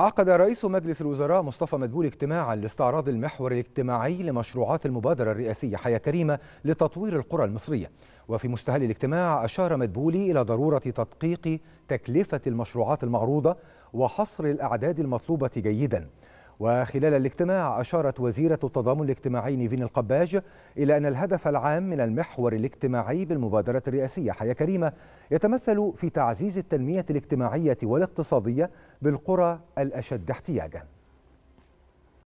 عقد رئيس مجلس الوزراء مصطفى مدبول اجتماعا لاستعراض المحور الاجتماعي لمشروعات المبادرة الرئاسية حياة كريمة لتطوير القرى المصرية وفي مستهل الاجتماع أشار مدبولي إلى ضرورة تدقيق تكلفة المشروعات المعروضة وحصر الأعداد المطلوبة جيدا وخلال الاجتماع أشارت وزيرة التضامن الاجتماعي نيفين القباج إلى أن الهدف العام من المحور الاجتماعي بالمبادرة الرئاسية حياة كريمة يتمثل في تعزيز التنمية الاجتماعية والاقتصادية بالقرى الأشد احتياجاً